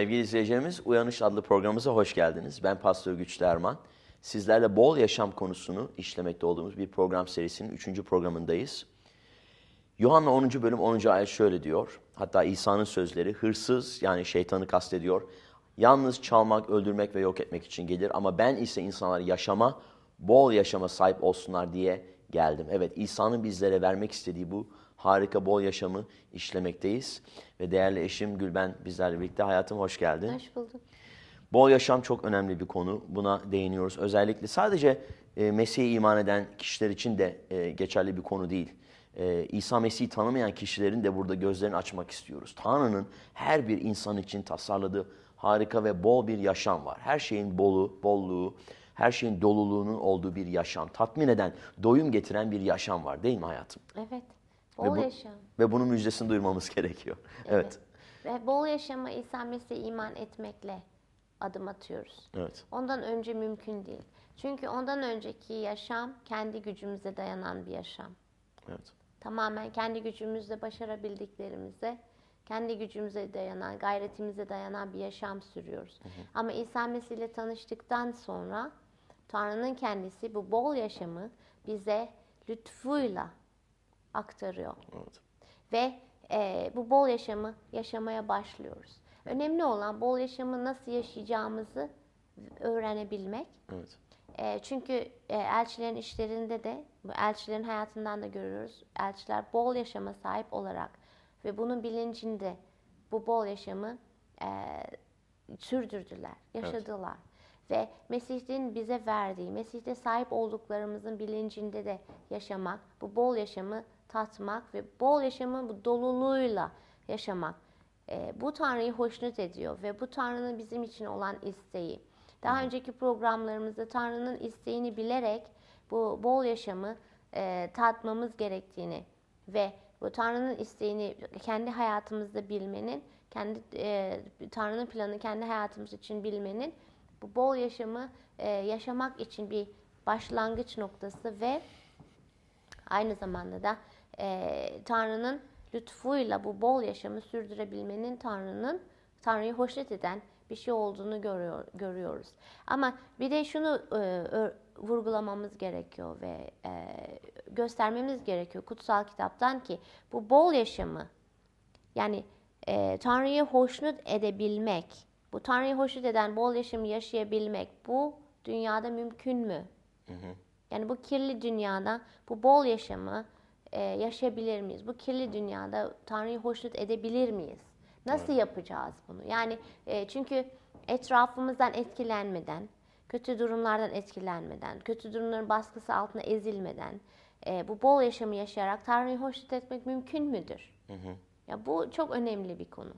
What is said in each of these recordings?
Sevgili izleyicilerimiz, Uyanış adlı programımıza hoş geldiniz. Ben Pastör Güçlü Erman. Sizlerle bol yaşam konusunu işlemekte olduğumuz bir program serisinin 3. programındayız. Yuhanna 10. bölüm 10. ayet şöyle diyor. Hatta İsa'nın sözleri hırsız yani şeytanı kastediyor. Yalnız çalmak, öldürmek ve yok etmek için gelir ama ben ise insanlar yaşama, bol yaşama sahip olsunlar diye geldim. Evet İsa'nın bizlere vermek istediği bu harika bol yaşamı işlemekteyiz. Ve değerli eşim Gülben bizlerle birlikte hayatım hoş geldin. Hoş bulduk. Bol yaşam çok önemli bir konu. Buna değiniyoruz. Özellikle sadece e, Mesih'e iman eden kişiler için de e, geçerli bir konu değil. E, İsa Mesih'i tanımayan kişilerin de burada gözlerini açmak istiyoruz. Tanrı'nın her bir insan için tasarladığı harika ve bol bir yaşam var. Her şeyin bolu, bolluğu, her şeyin doluluğunun olduğu bir yaşam, tatmin eden, doyum getiren bir yaşam var değil mi hayatım? Evet. Bol ve bu, yaşam. Ve bunun müjdesini duymamız gerekiyor. Evet. evet. Ve bol yaşama İsa Mesih'e iman etmekle adım atıyoruz. Evet. Ondan önce mümkün değil. Çünkü ondan önceki yaşam kendi gücümüze dayanan bir yaşam. Evet. Tamamen kendi gücümüzle başarabildiklerimize, kendi gücümüze dayanan, gayretimize dayanan bir yaşam sürüyoruz. Hı hı. Ama İsa Mesih ile tanıştıktan sonra Tanrı'nın kendisi bu bol yaşamı bize lütfuyla aktarıyor. Evet. Ve e, bu bol yaşamı yaşamaya başlıyoruz. Önemli olan bol yaşamı nasıl yaşayacağımızı öğrenebilmek. Evet. E, çünkü e, elçilerin işlerinde de, elçilerin hayatından da görüyoruz. Elçiler bol yaşama sahip olarak ve bunun bilincinde bu bol yaşamı e, sürdürdüler, yaşadılar. Evet ve Mesih'in bize verdiği, Mesih'te sahip olduklarımızın bilincinde de yaşamak, bu bol yaşamı tatmak ve bol yaşamın bu doluluğuyla yaşamak. E, bu Tanrı'yı hoşnut ediyor ve bu Tanrı'nın bizim için olan isteği. Daha önceki programlarımızda Tanrı'nın isteğini bilerek bu bol yaşamı e, tatmamız gerektiğini ve bu Tanrı'nın isteğini kendi hayatımızda bilmenin, kendi e, Tanrı'nın planı kendi hayatımız için bilmenin bu bol yaşamı e, yaşamak için bir başlangıç noktası ve aynı zamanda da e, Tanrı'nın lütfuyla bu bol yaşamı sürdürebilmenin Tanrı'nın Tanrı'yı hoşnut eden bir şey olduğunu görüyor, görüyoruz. Ama bir de şunu e, vurgulamamız gerekiyor ve e, göstermemiz gerekiyor kutsal kitaptan ki bu bol yaşamı yani e, Tanrı'yı hoşnut edebilmek bu Tanrı'yı hoşnut eden bol yaşam yaşayabilmek bu dünyada mümkün mü? Hı hı. Yani bu kirli dünyada bu bol yaşamı e, yaşayabilir miyiz? Bu kirli dünyada Tanrı'yı hoşnut edebilir miyiz? Nasıl yapacağız bunu? Yani e, çünkü etrafımızdan etkilenmeden, kötü durumlardan etkilenmeden, kötü durumların baskısı altında ezilmeden e, bu bol yaşamı yaşayarak Tanrı'yı hoşnut etmek mümkün müdür? Hı hı. Ya bu çok önemli bir konu.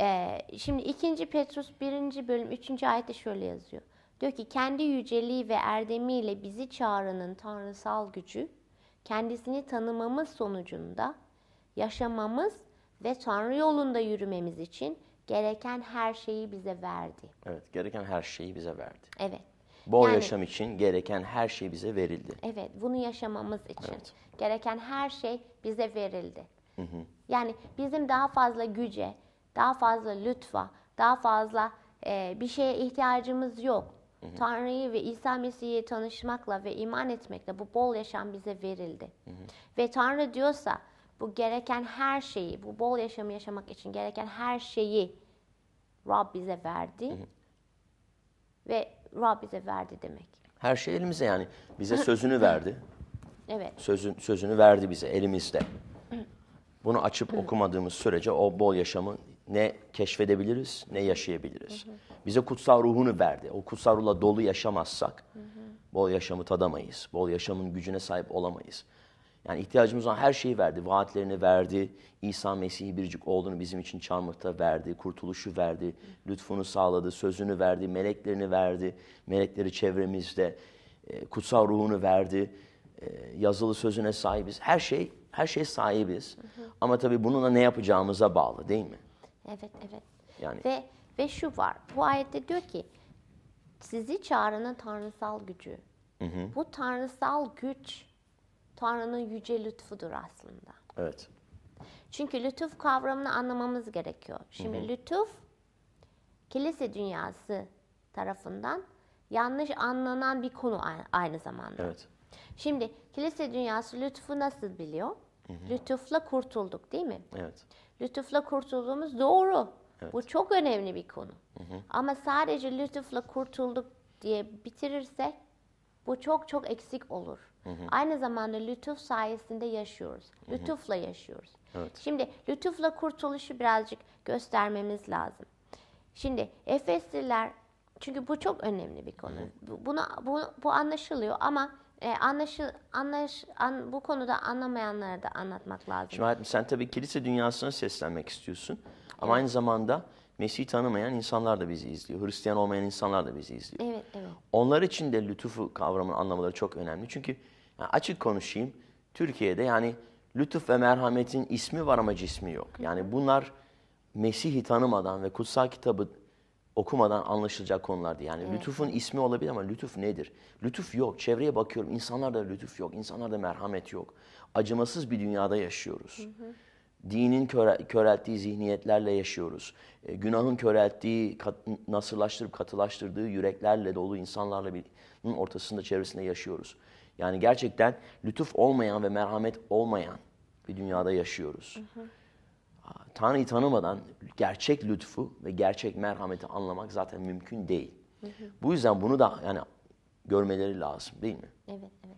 Ee, şimdi 2. Petrus 1. bölüm 3. ayette şöyle yazıyor. Diyor ki kendi yüceliği ve erdemiyle bizi çağrının tanrısal gücü kendisini tanımamız sonucunda yaşamamız ve Tanrı yolunda yürümemiz için gereken her şeyi bize verdi. Evet, gereken her şeyi bize verdi. Evet. Bol yani, yaşam için gereken her şey bize verildi. Evet, bunu yaşamamız için evet. gereken her şey bize verildi. Hı hı. Yani bizim daha fazla güce, daha fazla lütfa, daha fazla e, bir şeye ihtiyacımız yok. Hı hı. Tanrı'yı ve İsa Mesih'i tanışmakla ve iman etmekle bu bol yaşam bize verildi. Hı hı. Ve Tanrı diyorsa bu gereken her şeyi, bu bol yaşamı yaşamak için gereken her şeyi Rab bize verdi. Hı hı. Ve Rab bize verdi demek. Her şey elimize yani. Bize sözünü verdi. Evet. Sözün, sözünü verdi bize elimizde. Bunu açıp okumadığımız sürece o bol yaşamın ne keşfedebiliriz ne yaşayabiliriz. Hı hı. Bize kutsal ruhunu verdi. O kutsal ruhla dolu yaşamazsak hı hı. bol yaşamı tadamayız. Bol yaşamın gücüne sahip olamayız. Yani ihtiyacımız olan her şeyi verdi. Vaatlerini verdi. İsa Mesih'i biricik olduğunu bizim için çarmıhta verdi. Kurtuluşu verdi. Lütfunu sağladı. Sözünü verdi. Meleklerini verdi. Melekleri çevremizde. E, kutsal ruhunu verdi. E, yazılı sözüne sahibiz. Her şey her şey sahibiz. Hı hı. Ama tabii bununla ne yapacağımıza bağlı değil mi? Evet, evet. Yani ve ve şu var. Bu ayette diyor ki sizi çağıranın tanrısal gücü. Hı hı. Bu tanrısal güç Tanrı'nın yüce lütfudur aslında. Evet. Çünkü lütuf kavramını anlamamız gerekiyor. Şimdi hı hı. lütuf kilise dünyası tarafından yanlış anlanan bir konu aynı zamanda. Evet. Şimdi kilise dünyası lütfu nasıl biliyor? Hı hı. Lütufla kurtulduk değil mi? Evet lütufla kurtulduğumuz doğru. Evet. Bu çok önemli bir konu. Hı hı. Ama sadece lütufla kurtulduk diye bitirirsek bu çok çok eksik olur. Hı hı. Aynı zamanda lütuf sayesinde yaşıyoruz. Hı hı. Lütufla yaşıyoruz. Evet. Şimdi lütufla kurtuluşu birazcık göstermemiz lazım. Şimdi Efesliler çünkü bu çok önemli bir konu. Hı hı. Buna bu, bu anlaşılıyor ama e, anlaşı, anlaş, an, bu konuda anlamayanlara da anlatmak lazım. Şimdi hayatım sen tabii kilise dünyasına seslenmek istiyorsun. Ama evet. aynı zamanda Mesih'i tanımayan insanlar da bizi izliyor. Hristiyan olmayan insanlar da bizi izliyor. Evet, evet. Onlar için de lütufu kavramını anlamaları çok önemli. Çünkü yani açık konuşayım. Türkiye'de yani lütuf ve merhametin ismi var ama cismi yok. Yani bunlar Mesih'i tanımadan ve kutsal kitabı okumadan anlaşılacak konulardı. Yani hmm. lütufun ismi olabilir ama lütuf nedir? Lütuf yok. Çevreye bakıyorum. İnsanlarda lütuf yok. İnsanlarda merhamet yok. Acımasız bir dünyada yaşıyoruz. Hmm. Dinin köre, körelttiği zihniyetlerle yaşıyoruz. E, günahın körelttiği, kat, nasırlaştırıp katılaştırdığı yüreklerle dolu insanlarla bir, ortasında çevresinde yaşıyoruz. Yani gerçekten lütuf olmayan ve merhamet olmayan bir dünyada yaşıyoruz. Hı Tanrı'yı tanımadan gerçek lütfu ve gerçek merhameti anlamak zaten mümkün değil. Bu yüzden bunu da yani görmeleri lazım değil mi? Evet, evet.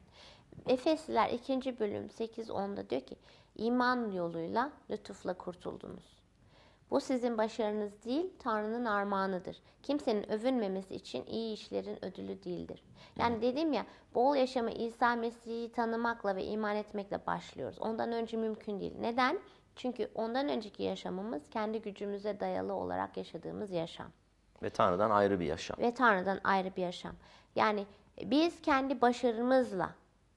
Efesliler 2. bölüm 8-10'da diyor ki, iman yoluyla lütufla kurtuldunuz. Bu sizin başarınız değil, Tanrı'nın armağanıdır. Kimsenin övünmemesi için iyi işlerin ödülü değildir. Yani dedim ya, bol yaşamı İsa Mesih'i tanımakla ve iman etmekle başlıyoruz. Ondan önce mümkün değil. Neden? Çünkü ondan önceki yaşamımız kendi gücümüze dayalı olarak yaşadığımız yaşam. Ve Tanrı'dan ayrı bir yaşam. Ve Tanrı'dan ayrı bir yaşam. Yani biz kendi başarımızla,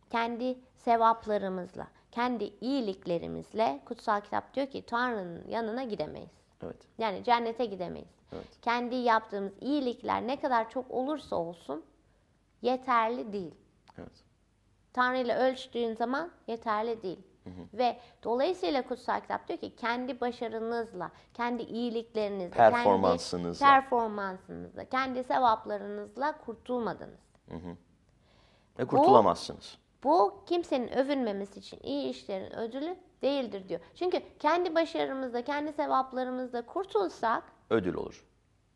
kendi sevaplarımızla, kendi iyiliklerimizle kutsal kitap diyor ki Tanrı'nın yanına gidemeyiz. Evet. Yani cennete gidemeyiz. Evet. Kendi yaptığımız iyilikler ne kadar çok olursa olsun yeterli değil. Evet. Tanrı ile ölçtüğün zaman yeterli değil. Ve dolayısıyla kutsal kitap diyor ki kendi başarınızla, kendi iyiliklerinizle, performansınızla, kendi, performansınızla, kendi sevaplarınızla kurtulmadınız. Ve kurtulamazsınız. Bu, bu kimsenin övünmemesi için iyi işlerin ödülü değildir diyor. Çünkü kendi başarımızla, kendi sevaplarımızla kurtulsak ödül olur.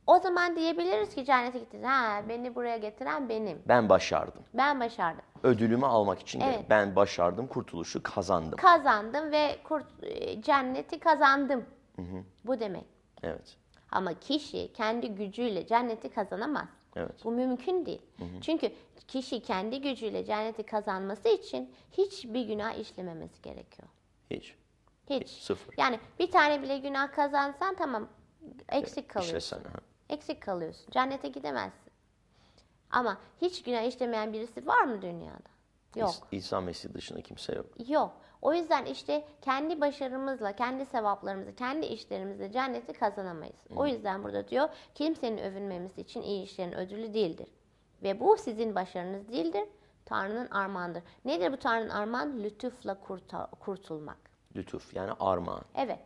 O zaman diyebiliriz ki cennete gittiniz. Ha beni buraya getiren benim. Ben başardım. Ben başardım ödülümü almak için evet. geldim. Ben başardım, kurtuluşu kazandım. Kazandım ve kurt, e, cenneti kazandım. Hı hı. Bu demek. Evet. Ama kişi kendi gücüyle cenneti kazanamaz. Evet. Bu mümkün değil. Hı hı. Çünkü kişi kendi gücüyle cenneti kazanması için hiçbir günah işlememesi gerekiyor. Hiç. Hiç. Hiç sıfır. Yani bir tane bile günah kazansan tamam eksik kalıyorsun. İşlesen. Ha. Eksik kalıyorsun. Cennete gidemezsin. Ama hiç günah işlemeyen birisi var mı dünyada? Yok. İsa Mesih dışında kimse yok. Yok. O yüzden işte kendi başarımızla, kendi sevaplarımızla, kendi işlerimizle cenneti kazanamayız. Hı. O yüzden burada diyor kimsenin övünmemesi için iyi işlerin ödülü değildir. Ve bu sizin başarınız değildir. Tanrı'nın armağandır. Nedir bu Tanrı'nın armağan? Lütufla kurta, kurtulmak. Lütuf yani armağan. Evet.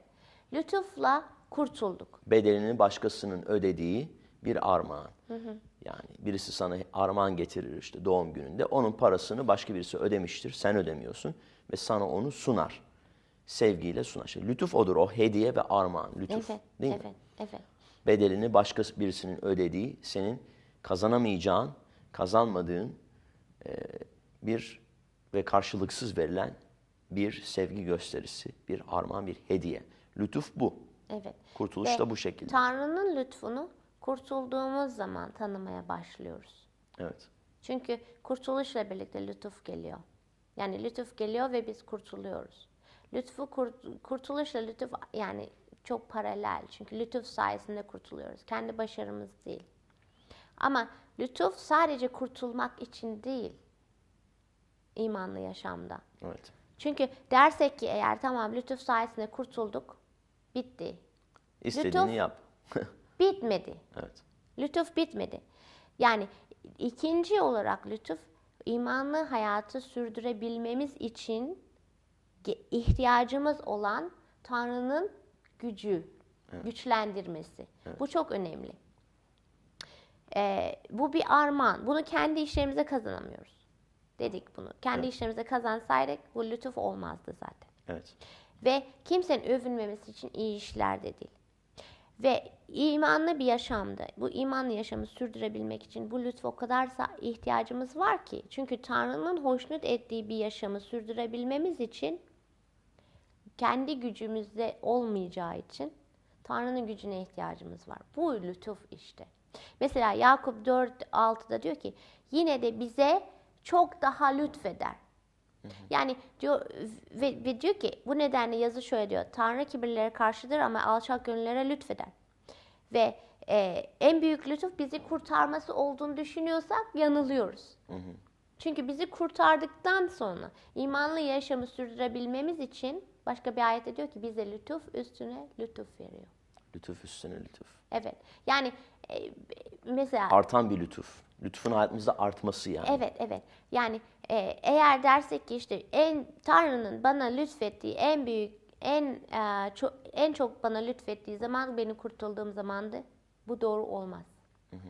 Lütufla kurtulduk. Bedelini başkasının ödediği bir armağan. Hı hı. Yani birisi sana armağan getirir işte doğum gününde. Onun parasını başka birisi ödemiştir. Sen ödemiyorsun ve sana onu sunar. Sevgiyle sunar. İşte lütuf odur o hediye ve armağan. Lütuf evet, değil evet, mi? Evet. Bedelini başka birisinin ödediği, senin kazanamayacağın, kazanmadığın e, bir ve karşılıksız verilen bir sevgi gösterisi, bir armağan, bir hediye. Lütuf bu. Evet. Kurtuluş ve da bu şekilde. Tanrı'nın lütfunu kurtulduğumuz zaman tanımaya başlıyoruz. Evet. Çünkü kurtuluşla birlikte lütuf geliyor. Yani lütuf geliyor ve biz kurtuluyoruz. Lütfu kurt, kurtuluşla lütuf yani çok paralel. Çünkü lütuf sayesinde kurtuluyoruz. Kendi başarımız değil. Ama lütuf sadece kurtulmak için değil. imanlı yaşamda. Evet. Çünkü dersek ki eğer tamam lütuf sayesinde kurtulduk. Bitti. İstediğini lütuf, yap. bitmedi. Evet. Lütuf bitmedi. Yani ikinci olarak lütuf imanlı hayatı sürdürebilmemiz için ihtiyacımız olan Tanrı'nın gücü, evet. güçlendirmesi. Evet. Bu çok önemli. Ee, bu bir armağan. Bunu kendi işlerimize kazanamıyoruz. Dedik bunu. Kendi evet. işlerimize kazansaydık bu lütuf olmazdı zaten. Evet. Ve kimsenin övünmemesi için iyi işler de değil. Ve imanlı bir yaşamda, Bu imanlı yaşamı sürdürebilmek için bu lütfu o kadar ihtiyacımız var ki. Çünkü Tanrı'nın hoşnut ettiği bir yaşamı sürdürebilmemiz için kendi gücümüzde olmayacağı için Tanrı'nın gücüne ihtiyacımız var. Bu lütuf işte. Mesela Yakup 4.6'da diyor ki yine de bize çok daha lütfeder. Yani diyor ve, ve diyor ki bu nedenle yazı şöyle diyor. Tanrı kibirlere karşıdır ama alçak gönüllere lütfeder. Ve e, en büyük lütuf bizi kurtarması olduğunu düşünüyorsak yanılıyoruz. Çünkü bizi kurtardıktan sonra imanlı yaşamı sürdürebilmemiz için başka bir ayette diyor ki bize lütuf üstüne lütuf veriyor. Lütuf üstüne lütuf. Evet. Yani e, mesela... Artan bir lütuf. Lütfun hayatımızda artması yani. Evet, evet. Yani e, eğer dersek ki işte en Tanrı'nın bana lütfettiği en büyük en e, çok en çok bana lütfettiği zaman beni kurtulduğum zamandı. Bu doğru olmaz. Hı hı.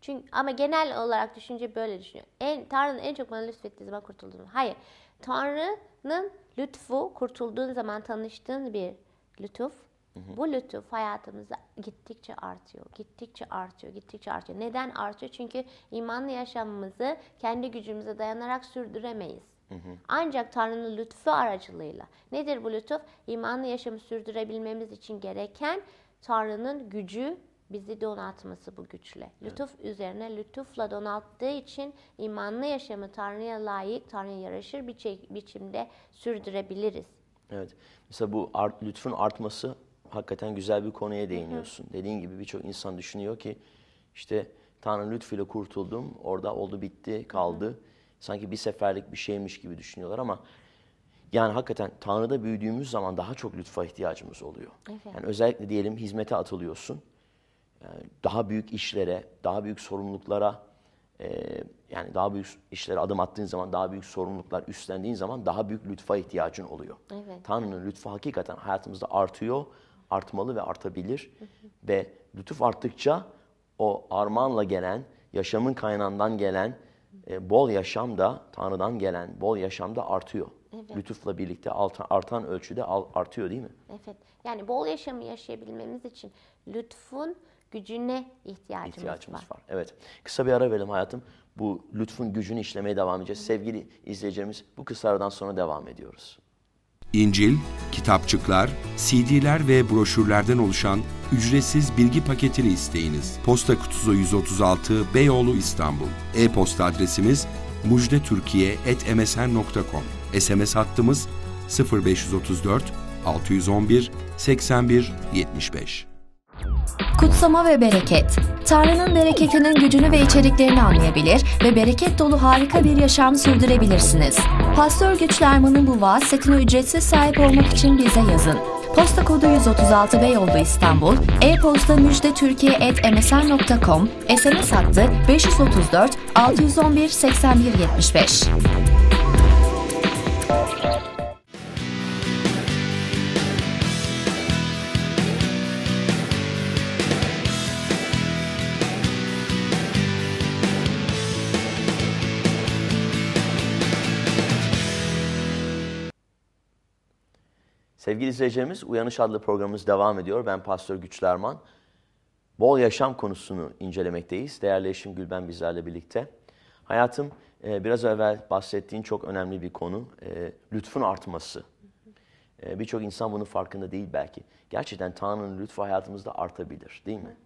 Çünkü ama genel olarak düşünce böyle düşünüyor. En Tanrı'nın en çok bana lütfettiği zaman kurtulduğum. Hayır. Tanrı'nın lütfu kurtulduğun zaman tanıştığın bir lütuf bu lütuf hayatımızda gittikçe artıyor, gittikçe artıyor, gittikçe artıyor. Neden artıyor? Çünkü imanlı yaşamımızı kendi gücümüze dayanarak sürdüremeyiz. Ancak Tanrı'nın lütfu aracılığıyla. Nedir bu lütuf? İmanlı yaşamı sürdürebilmemiz için gereken Tanrı'nın gücü bizi donatması bu güçle. Lütuf evet. üzerine lütufla donattığı için imanlı yaşamı Tanrı'ya layık, Tanrı'ya yaraşır bir biçimde sürdürebiliriz. Evet. Mesela bu art, lütfun artması hakikaten güzel bir konuya değiniyorsun. Hı hı. Dediğin gibi birçok insan düşünüyor ki işte Tanrı lütfuyla kurtuldum. Orada oldu bitti kaldı. Hı hı. Sanki bir seferlik bir şeymiş gibi düşünüyorlar ama yani hakikaten Tanrı'da büyüdüğümüz zaman daha çok lütfa ihtiyacımız oluyor. Evet. Yani özellikle diyelim hizmete atılıyorsun. Yani ee, daha büyük işlere, daha büyük sorumluluklara e, yani daha büyük işlere adım attığın zaman, daha büyük sorumluluklar üstlendiğin zaman daha büyük lütfa ihtiyacın oluyor. Evet. Tanrı'nın lütfu hakikaten hayatımızda artıyor artmalı ve artabilir. Hı hı. Ve lütuf arttıkça o armağanla gelen, yaşamın kaynağından gelen, e, bol yaşam da Tanrı'dan gelen bol yaşam da artıyor. Evet. Lütufla birlikte artan, artan ölçüde artıyor değil mi? Evet. Yani bol yaşamı yaşayabilmemiz için lütfun gücüne ihtiyacımız, ihtiyacımız var. var. Evet. Kısa bir ara verelim hayatım. Bu lütfun gücünü işlemeye devam edeceğiz. Sevgili izleyicilerimiz bu kısa aradan sonra devam ediyoruz. İncil, kitapçıklar, CD'ler ve broşürlerden oluşan ücretsiz bilgi paketini isteyiniz. Posta kutusu 136 Beyoğlu İstanbul. E-posta adresimiz mujdetürkiye.msn.com SMS hattımız 0534 611 81 75 kutsama ve bereket. Tanrı'nın bereketinin gücünü ve içeriklerini anlayabilir ve bereket dolu harika bir yaşam sürdürebilirsiniz. Pastör Güçlerman'ın bu vaaz setine ücretsiz sahip olmak için bize yazın. Posta kodu 136 Beyoğlu İstanbul, e-posta müjdetürkiye.msn.com, SMS hattı 534 611 8175. Sevgili izleyicilerimiz Uyanış adlı programımız devam ediyor. Ben Pastör Güçlerman. Bol yaşam konusunu incelemekteyiz. Değerli eşim Gülben bizlerle birlikte. Hayatım e, biraz evvel bahsettiğin çok önemli bir konu. E, lütfun artması. E, birçok insan bunun farkında değil belki. Gerçekten Tanrı'nın lütfu hayatımızda artabilir değil mi?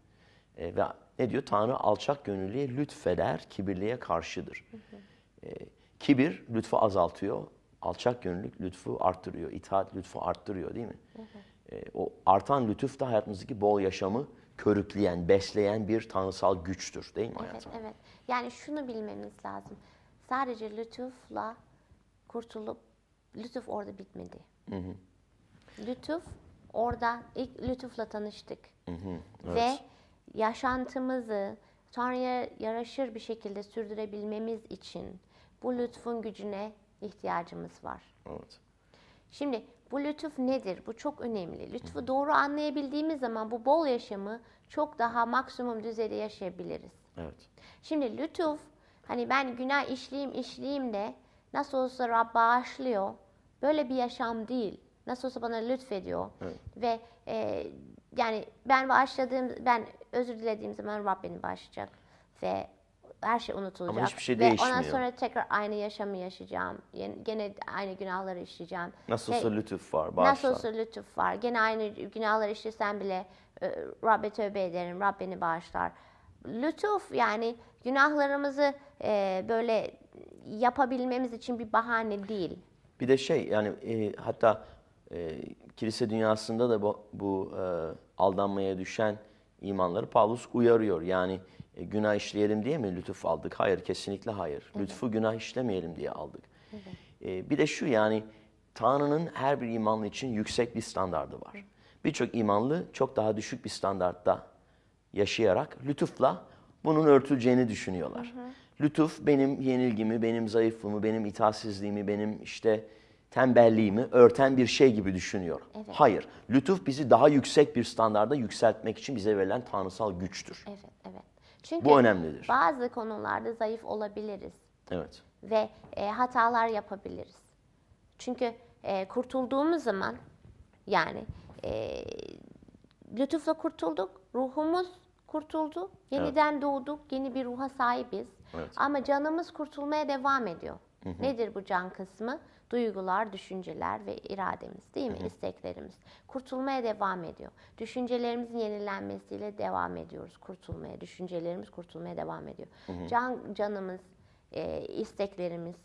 Ve ne diyor? Tanrı alçak gönüllüye lütfeder, kibirliğe karşıdır. Kibir lütfu azaltıyor, alçak gönüllülük lütfu arttırıyor, itaat lütfu arttırıyor değil mi? Hı hı. E, o artan lütuf da hayatımızdaki bol yaşamı körükleyen, besleyen bir tanrısal güçtür değil mi evet, hayatım? Evet, yani şunu bilmemiz lazım. Sadece lütufla kurtulup, lütuf orada bitmedi. Hı hı. Lütuf orada, ilk lütufla tanıştık. Hı hı, evet. Ve yaşantımızı Tanrı'ya yaraşır bir şekilde sürdürebilmemiz için bu lütfun gücüne ihtiyacımız var. Evet. Şimdi bu lütuf nedir? Bu çok önemli. Lütfu doğru anlayabildiğimiz zaman bu bol yaşamı çok daha maksimum düzeyde yaşayabiliriz. Evet. Şimdi lütuf hani ben günah işleyeyim işleyeyim de nasıl olsa Rab bağışlıyor. Böyle bir yaşam değil. Nasıl olsa bana lütfediyor. Evet. Ve e, yani ben bağışladığım ben özür dilediğim zaman Rab beni bağışlayacak ve her şey unutulacak. Ama hiçbir şey Ve değişmiyor. ondan sonra tekrar aynı yaşamı yaşayacağım. Yani gene aynı günahları işleyeceğim. Nasıl olsa lütuf var. bağışlar. Nasıl olsa lütuf var. Gene aynı günahları işlesem bile e, Rabbe tövbe ederim. Rab beni bağışlar. Lütuf yani günahlarımızı e, böyle yapabilmemiz için bir bahane değil. Bir de şey yani e, hatta e, kilise dünyasında da bu, bu e, aldanmaya düşen imanları Paulus uyarıyor. Yani e, günah işleyelim diye mi lütuf aldık? Hayır kesinlikle hayır. Evet. Lütfu günah işlemeyelim diye aldık. Evet. E, bir de şu yani Tanrı'nın her bir imanlı için yüksek bir standardı var. Evet. Birçok imanlı çok daha düşük bir standartta yaşayarak lütufla bunun örtüleceğini düşünüyorlar. Hı Lütuf benim yenilgimi, benim zayıflığımı, benim itaatsizliğimi, benim işte tembelliğimi örten bir şey gibi düşünüyor. Evet. Hayır, lütuf bizi daha yüksek bir standarda yükseltmek için bize verilen tanrısal güçtür. Evet, evet. Çünkü Bu önemlidir. bazı konularda zayıf olabiliriz. Evet. Ve e, hatalar yapabiliriz. Çünkü e, kurtulduğumuz zaman yani e, lütufla kurtulduk, ruhumuz kurtuldu, yeniden evet. doğduk, yeni bir ruha sahibiz. Evet. Ama canımız kurtulmaya devam ediyor. Hı hı. Nedir bu can kısmı? Duygular, düşünceler ve irademiz değil mi? Hı hı. İsteklerimiz. Kurtulmaya devam ediyor. Düşüncelerimizin yenilenmesiyle devam ediyoruz kurtulmaya. Düşüncelerimiz kurtulmaya devam ediyor. Hı hı. Can canımız, e, isteklerimiz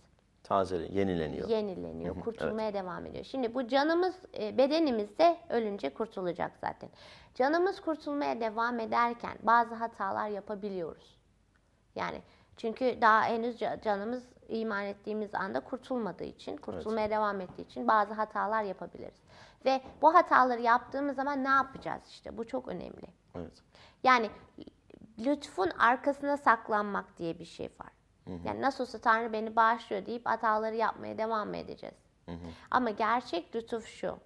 taze yenileniyor. Yenileniyor, hı hı. kurtulmaya evet. devam ediyor. Şimdi bu canımız, e, bedenimiz de ölünce kurtulacak zaten. Canımız kurtulmaya devam ederken bazı hatalar yapabiliyoruz. Yani çünkü daha henüz canımız iman ettiğimiz anda kurtulmadığı için, kurtulmaya evet. devam ettiği için bazı hatalar yapabiliriz. Ve bu hataları yaptığımız zaman ne yapacağız işte? Bu çok önemli. Evet. Yani lütfun arkasına saklanmak diye bir şey var. Hı hı. Yani nasıl olsa Tanrı beni bağışlıyor deyip hataları yapmaya devam edeceğiz. Hı hı. Ama gerçek lütuf şu.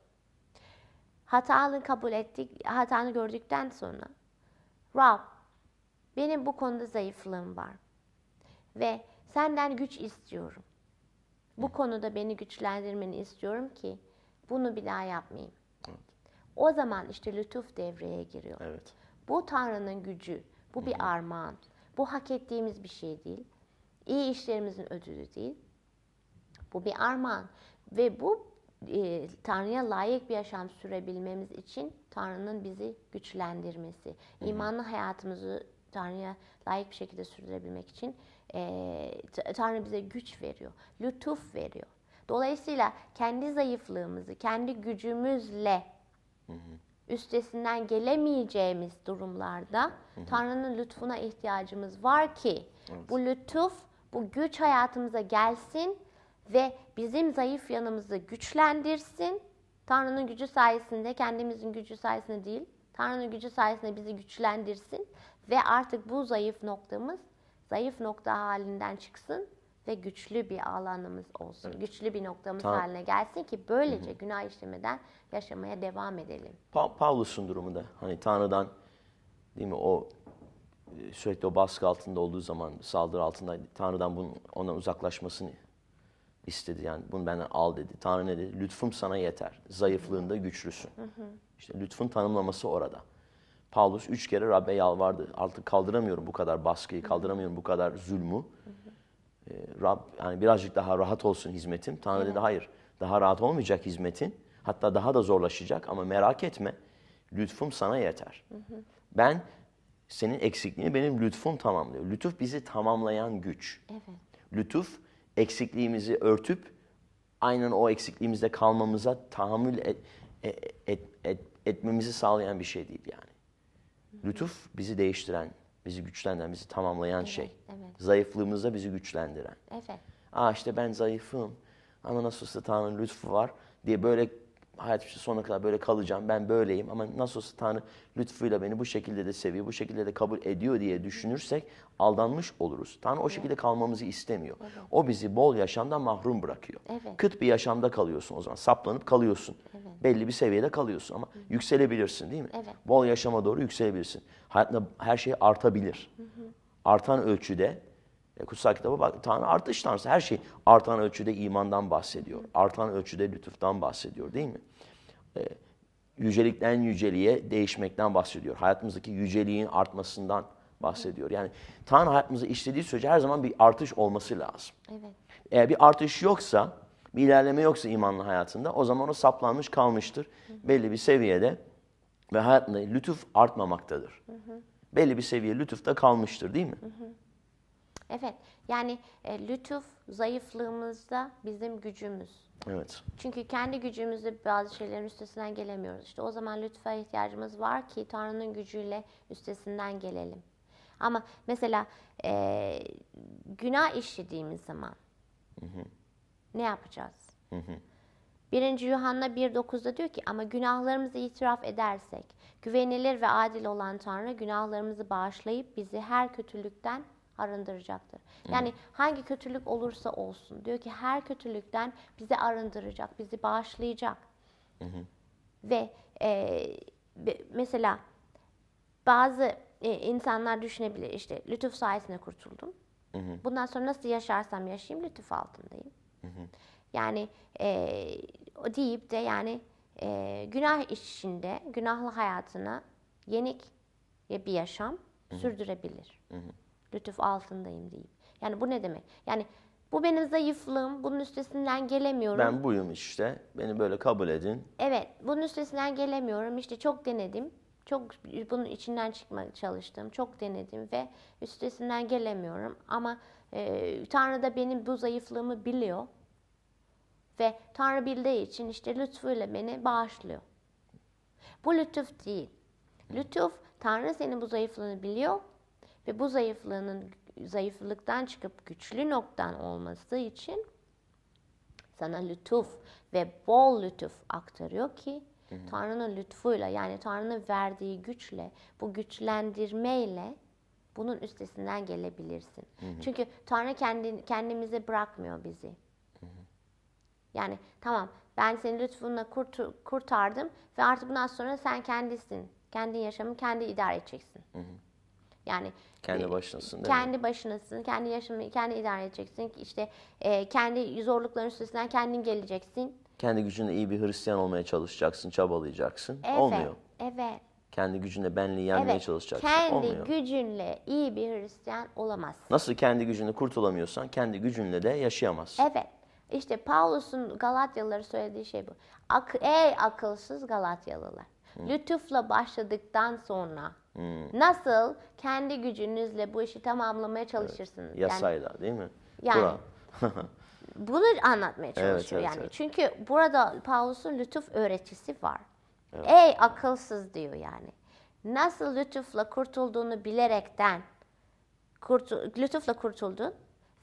Hatanı kabul ettik, hatanı gördükten sonra Rab benim bu konuda zayıflığım var. Ve Senden güç istiyorum. Bu konuda beni güçlendirmeni istiyorum ki bunu bir daha yapmayayım. Evet. O zaman işte lütuf devreye giriyor. Evet. Bu Tanrı'nın gücü, bu bir armağan. Bu hak ettiğimiz bir şey değil. İyi işlerimizin ödülü değil. Bu bir armağan. Ve bu e, Tanrı'ya layık bir yaşam sürebilmemiz için Tanrı'nın bizi güçlendirmesi. hı İmanlı hayatımızı Tanrı'ya layık bir şekilde sürdürebilmek için e, Tanrı bize güç veriyor, lütuf veriyor. Dolayısıyla kendi zayıflığımızı, kendi gücümüzle üstesinden gelemeyeceğimiz durumlarda Tanrı'nın lütfuna ihtiyacımız var ki bu lütuf, bu güç hayatımıza gelsin ve bizim zayıf yanımızı güçlendirsin. Tanrı'nın gücü sayesinde, kendimizin gücü sayesinde değil, Tanrı'nın gücü sayesinde bizi güçlendirsin ve artık bu zayıf noktamız zayıf nokta halinden çıksın ve güçlü bir alanımız olsun. Evet. Güçlü bir noktamız tamam. haline gelsin ki böylece Hı-hı. günah işlemeden yaşamaya devam edelim. Pa- Pavlus'un durumunda hani Tanrı'dan değil mi o e, sürekli o baskı altında olduğu zaman saldırı altında Tanrı'dan bunun ondan uzaklaşmasını istedi. Yani bunu benden al dedi. Tanrı ne dedi? Lütfum sana yeter. Zayıflığında güçlüsün. Hı hı. İşte lütfun tanımlaması orada. Paulus üç kere Rab'be yalvardı. Artık kaldıramıyorum bu kadar baskıyı, kaldıramıyorum bu kadar zulmü. Hı ee, Rab yani birazcık daha rahat olsun hizmetim. Tanrı dedi hayır. Daha rahat olmayacak hizmetin. Hatta daha da zorlaşacak ama merak etme. Lütfum sana yeter. Ben senin eksikliğini benim lütfum tamamlıyor. Lütuf bizi tamamlayan güç. Evet. Lütuf eksikliğimizi örtüp aynen o eksikliğimizde kalmamıza tahammül et, et, et, et, etmemizi sağlayan bir şey değil yani. Lütuf bizi değiştiren, bizi güçlendiren, bizi tamamlayan evet, şey. Evet. Zayıflığımızda bizi güçlendiren. Evet. Aa işte ben zayıfım ama nasılsa Tanrı'nın lütfu var diye böyle hayat işte sonuna kadar böyle kalacağım, ben böyleyim ama nasıl olsa Tanrı lütfuyla beni bu şekilde de seviyor, bu şekilde de kabul ediyor diye düşünürsek aldanmış oluruz. Tanrı o şekilde kalmamızı istemiyor. Evet. O bizi bol yaşamdan mahrum bırakıyor. Evet. Kıt bir yaşamda kalıyorsun o zaman, saplanıp kalıyorsun. Evet. Belli bir seviyede kalıyorsun ama Hı. yükselebilirsin değil mi? Evet. Bol yaşama doğru yükselebilirsin. Hayatında her şey artabilir. Hı Artan ölçüde e, Kutsal kitaba bak Tanrı artış Tanrısı. Her şey artan ölçüde imandan bahsediyor. Artan ölçüde lütuftan bahsediyor değil mi? e, yücelikten yüceliğe değişmekten bahsediyor. Hayatımızdaki yüceliğin artmasından bahsediyor. Yani Tanrı hayatımızı işlediği sürece her zaman bir artış olması lazım. Evet. Eğer bir artış yoksa, bir ilerleme yoksa imanlı hayatında o zaman o saplanmış kalmıştır. Hı hı. Belli bir seviyede ve hayatında lütuf artmamaktadır. Hı hı. Belli bir seviye lütufta kalmıştır değil mi? Hı hı. Evet. Yani e, lütuf zayıflığımızda bizim gücümüz. Evet. Çünkü kendi gücümüzle bazı şeylerin üstesinden gelemiyoruz. İşte o zaman lütfa ihtiyacımız var ki Tanrı'nın gücüyle üstesinden gelelim. Ama mesela e, günah işlediğimiz zaman hı hı. ne yapacağız? Hı hı. 1. Yuhanna 1.9'da diyor ki ama günahlarımızı itiraf edersek güvenilir ve adil olan Tanrı günahlarımızı bağışlayıp bizi her kötülükten arındıracaktır. Yani evet. hangi kötülük olursa olsun diyor ki her kötülükten bizi arındıracak, bizi bağışlayacak. Hı Ve e, mesela bazı e, insanlar düşünebilir işte lütuf sayesinde kurtuldum. Hı Bundan sonra nasıl yaşarsam yaşayayım lütuf altındayım. Hı Yani e, o deyip de yani e, günah işinde günahlı hayatına yenik bir yaşam hı hı. sürdürebilir. Hı hı lütuf altındayım deyip. Yani bu ne demek? Yani bu benim zayıflığım, bunun üstesinden gelemiyorum. Ben buyum işte, beni böyle kabul edin. Evet, bunun üstesinden gelemiyorum. İşte çok denedim, çok bunun içinden çıkmaya çalıştım, çok denedim ve üstesinden gelemiyorum. Ama e, Tanrı da benim bu zayıflığımı biliyor ve Tanrı bildiği için işte lütfuyla beni bağışlıyor. Bu lütuf değil. Lütuf Tanrı senin bu zayıflığını biliyor ve bu zayıflığının zayıflıktan çıkıp güçlü noktan olması için sana lütuf ve bol lütuf aktarıyor ki Tanrı'nın lütfuyla yani Tanrı'nın verdiği güçle, bu güçlendirmeyle bunun üstesinden gelebilirsin. Hı hı. Çünkü Tanrı kendi, kendimize bırakmıyor bizi. Yani tamam ben seni lütfunla kurt, kurtardım ve artık bundan sonra sen kendisin. Kendi yaşamı kendi idare edeceksin. Hı hı. Yani kendi e, başınasın. Kendi mi? başınasın. Kendi yaşamı kendi idare edeceksin. İşte e, kendi zorlukların üstesinden kendin geleceksin. Kendi gücünle iyi bir Hristiyan olmaya çalışacaksın, çabalayacaksın. Evet, Olmuyor. Evet. Kendi gücünle benliği yenmeye evet, çalışacaksın. Kendi Olmuyor. gücünle iyi bir Hristiyan olamazsın. Nasıl kendi gücünü kurtulamıyorsan kendi gücünle de yaşayamazsın. Evet. İşte Paulus'un Galatyalıları söylediği şey bu. Ak Ey akılsız Galatyalılar. Hı. Lütufla başladıktan sonra Hmm. Nasıl kendi gücünüzle bu işi tamamlamaya çalışırsınız? Evet. Yasayla yani, değil mi? Yani bunu anlatmaya çalışıyor evet, evet, yani. Evet. Çünkü burada Paulus'un lütuf öğretisi var. Evet. Ey akılsız diyor yani. Nasıl lütufla kurtulduğunu bilerekten kurtul lütufla kurtuldun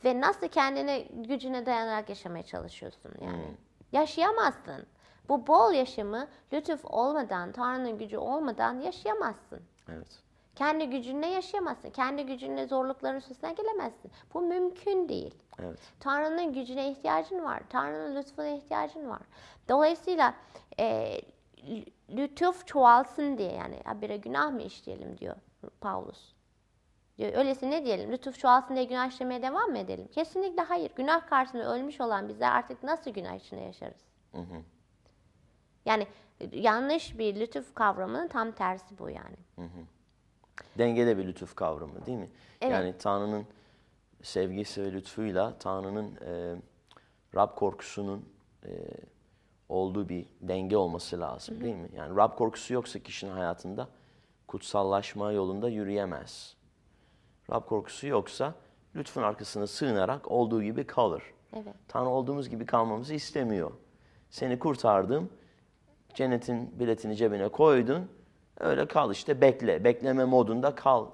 ve nasıl kendini gücüne dayanarak yaşamaya çalışıyorsun yani. Hmm. Yaşayamazsın. Bu bol yaşamı lütuf olmadan, Tanrı'nın gücü olmadan yaşayamazsın. Evet. Kendi gücünle yaşayamazsın. Kendi gücünle zorlukların üstesinden gelemezsin. Bu mümkün değil. Evet. Tanrı'nın gücüne ihtiyacın var. Tanrı'nın lütfuna ihtiyacın var. Dolayısıyla e, lütuf çoğalsın diye yani habire günah mı işleyelim diyor Paulus. Diyor, öylesi ne diyelim lütuf çoğalsın diye günah işlemeye devam mı edelim? Kesinlikle hayır. Günah karşısında ölmüş olan bizler artık nasıl günah içinde yaşarız? Hı hı. Yani yanlış bir lütuf kavramının tam tersi bu yani. Hı hı. Dengede bir lütuf kavramı değil mi? Evet. Yani Tanrı'nın sevgisi ve lütfuyla Tanrı'nın e, Rab korkusunun e, olduğu bir denge olması lazım hı hı. değil mi? Yani Rab korkusu yoksa kişinin hayatında kutsallaşma yolunda yürüyemez. Rab korkusu yoksa lütfun arkasına sığınarak olduğu gibi kalır. Evet. Tanrı olduğumuz gibi kalmamızı istemiyor. Seni kurtardım Cennetin biletini cebine koydun. Öyle kal işte bekle. Bekleme modunda kal.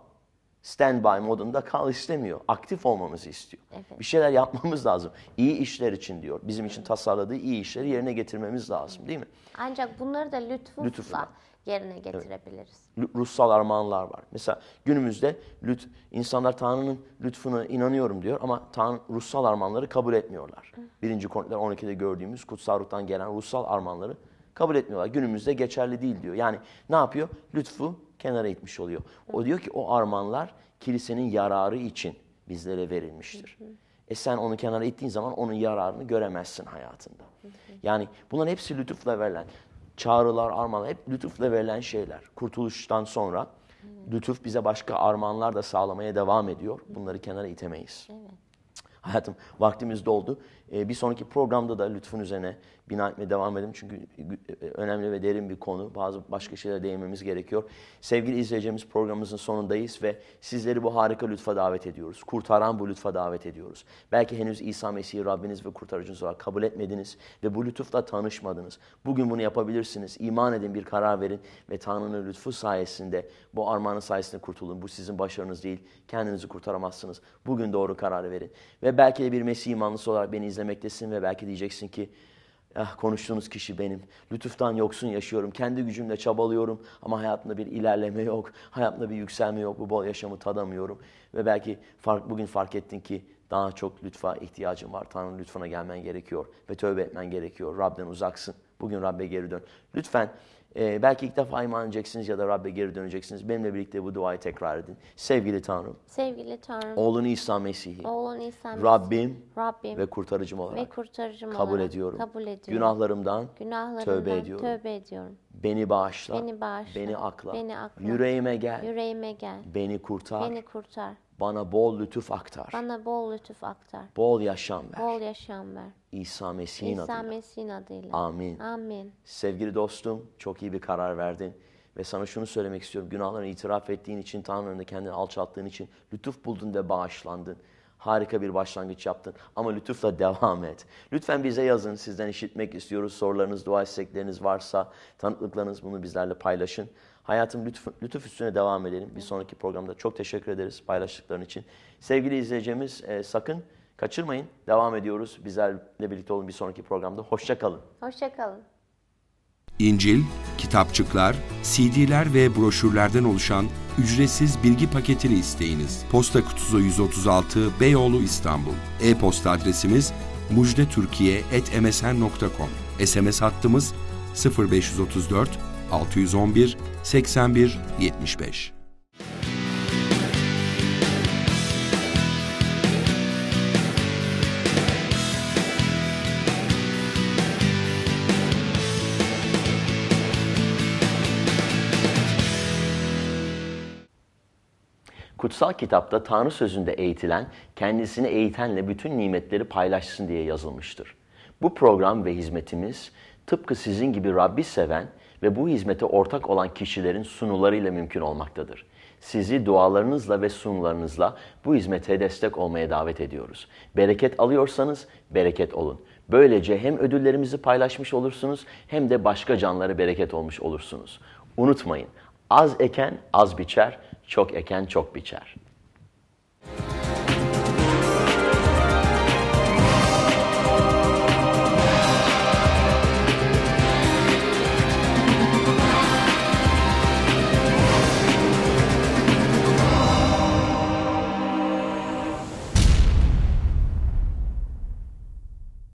Standby modunda kal istemiyor. Aktif olmamızı istiyor. Evet. Bir şeyler yapmamız lazım. İyi işler için diyor. Bizim için tasarladığı iyi işleri yerine getirmemiz lazım değil mi? Ancak bunları da lütufla, lütufla. yerine getirebiliriz. Evet. Ruhsal armağanlar var. Mesela günümüzde lüt insanlar Tanrı'nın lütfuna inanıyorum diyor ama Tanrı ruhsal armağanları kabul etmiyorlar. Hı. Birinci Korintiler 12'de gördüğümüz kutsal ruhtan gelen ruhsal armağanları kabul etmiyorlar. Günümüzde geçerli değil diyor. Yani ne yapıyor? Lütfu kenara itmiş oluyor. O diyor ki o armanlar kilisenin yararı için bizlere verilmiştir. E sen onu kenara ittiğin zaman onun yararını göremezsin hayatında. Yani bunların hepsi lütufla verilen çağrılar, armağanlar hep lütufla verilen şeyler. Kurtuluştan sonra hı. lütuf bize başka armanlar da sağlamaya devam ediyor. Bunları kenara itemeyiz. Hayatım vaktimiz doldu. Ee, bir sonraki programda da lütfun üzerine bina etmeye devam edelim. Çünkü e, önemli ve derin bir konu. Bazı başka şeyler değinmemiz gerekiyor. Sevgili izleyeceğimiz programımızın sonundayız ve sizleri bu harika lütfa davet ediyoruz. Kurtaran bu lütfa davet ediyoruz. Belki henüz İsa Mesih'i Rabbiniz ve kurtarıcınız olarak kabul etmediniz ve bu lütufla tanışmadınız. Bugün bunu yapabilirsiniz. İman edin, bir karar verin ve Tanrı'nın lütfu sayesinde, bu armağanın sayesinde kurtulun. Bu sizin başarınız değil. Kendinizi kurtaramazsınız. Bugün doğru kararı verin. Ve belki de bir Mesih imanlısı olarak beni izleyin izlemektesin ve belki diyeceksin ki ah, konuştuğunuz kişi benim. Lütuftan yoksun yaşıyorum. Kendi gücümle çabalıyorum ama hayatımda bir ilerleme yok. Hayatımda bir yükselme yok. Bu bol yaşamı tadamıyorum. Ve belki fark, bugün fark ettin ki daha çok lütfa ihtiyacın var. Tanrı'nın lütfuna gelmen gerekiyor ve tövbe etmen gerekiyor. Rab'den uzaksın. Bugün Rab'be geri dön. Lütfen ee, belki ilk defa iman edeceksiniz ya da Rabbe geri döneceksiniz. Benimle birlikte bu duayı tekrar edin. Sevgili Tanrım, Sevgili Tanrım, oğlun İsa Mesih'i oğlun İsa Mesih, Rabbim, Rabbim ve kurtarıcım olarak, ve kurtarıcım kabul, olarak ediyorum. kabul ediyorum. Günahlarımdan, Günahlarımdan tövbe, ediyorum. tövbe ediyorum. Beni bağışla, beni bağışla, beni akla, beni akla yüreğime gel, yüreğime gel, beni kurtar, beni kurtar bana bol lütuf aktar. Bana bol lütuf aktar. Bol yaşam ver. Bol yaşam ver. İsa Mesih'in İsa adıyla. Mesih'in adıyla. Amin. Amin. Sevgili dostum çok iyi bir karar verdin. Ve sana şunu söylemek istiyorum. Günahlarını itiraf ettiğin için, Tanrı'nın önünde kendini alçalttığın için lütuf buldun ve bağışlandın. Harika bir başlangıç yaptın ama lütufla devam et. Lütfen bize yazın. Sizden işitmek istiyoruz. Sorularınız, dua istekleriniz varsa, tanıklıklarınız bunu bizlerle paylaşın. Hayatım lütuf, lütuf üstüne devam edelim. Bir sonraki programda çok teşekkür ederiz paylaştıkların için. Sevgili izleyicimiz e, sakın kaçırmayın. Devam ediyoruz. Bizlerle birlikte olun bir sonraki programda. Hoşça kalın. Hoşça kalın. İncil, kitapçıklar, CD'ler ve broşürlerden oluşan ücretsiz bilgi paketini isteyiniz. Posta kutusu 136 Beyoğlu İstanbul. E-posta adresimiz mujdetürkiye.msn.com SMS hattımız 0534 611 81 75. Kutsal kitapta Tanrı sözünde eğitilen, kendisini eğitenle bütün nimetleri paylaşsın diye yazılmıştır. Bu program ve hizmetimiz tıpkı sizin gibi Rabbi seven ve bu hizmete ortak olan kişilerin sunularıyla mümkün olmaktadır. Sizi dualarınızla ve sunularınızla bu hizmete destek olmaya davet ediyoruz. Bereket alıyorsanız bereket olun. Böylece hem ödüllerimizi paylaşmış olursunuz hem de başka canlara bereket olmuş olursunuz. Unutmayın az eken az biçer, çok eken çok biçer.